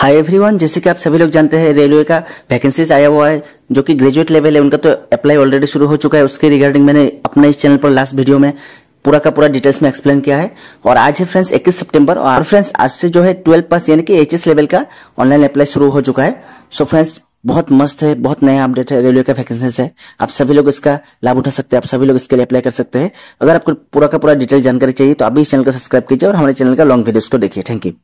hi everyone जैसे कि आप सभी लोग जानते हैं रेलवे का वैकेंसीज आया हुआ है जो कि ग्रेजुएट लेवल है उनका तो अप्लाई ऑलरेडी शुरू हो चुका है उसके रिगार्डिंग मैंने अपने इस चैनल पर लास्ट वीडियो में पूरा का पूरा डिटेल्स में एक्सप्लेन किया है और आज है फ्रेंड्स इक्कीस सितंबर और फ्रेंड्स आज से जो है ट्वेल्व पास यानी कि एच लेवल का ऑनलाइन अप्लाई शुरू हो चुका है सो फ्रेंड्स बहुत मस्त है बहुत नया अपडेट है रेलवे का वैकेंसीज है आप सभी लोग इसका लाभ उठा सकते हैं आप सभी लोग इसके लिए अप्लाई कर सकते हैं अगर आपको पूरा का पूरा डिटेल जानकारी चाहिए तो अभी इस चैनल का सब्सक्राइब कीजिए और हमारे चैनल का लॉन्ग वीडियो को देखिए थैंक यू